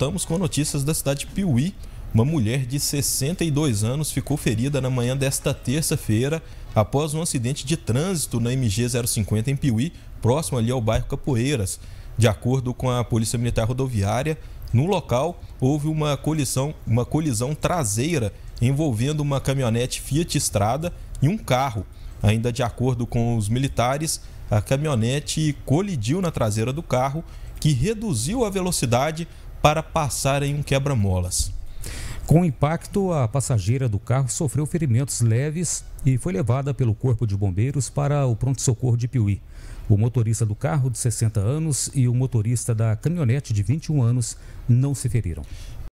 voltamos com notícias da cidade de Piuí. Uma mulher de 62 anos ficou ferida na manhã desta terça-feira após um acidente de trânsito na MG 050 em Piuí, próximo ali ao bairro Capoeiras. De acordo com a Polícia Militar Rodoviária, no local houve uma colisão, uma colisão traseira envolvendo uma caminhonete Fiat Estrada e um carro. Ainda de acordo com os militares, a caminhonete colidiu na traseira do carro, que reduziu a velocidade para passar em um quebra-molas. Com o impacto, a passageira do carro sofreu ferimentos leves e foi levada pelo Corpo de Bombeiros para o pronto-socorro de Piuí. O motorista do carro, de 60 anos, e o motorista da caminhonete, de 21 anos, não se feriram.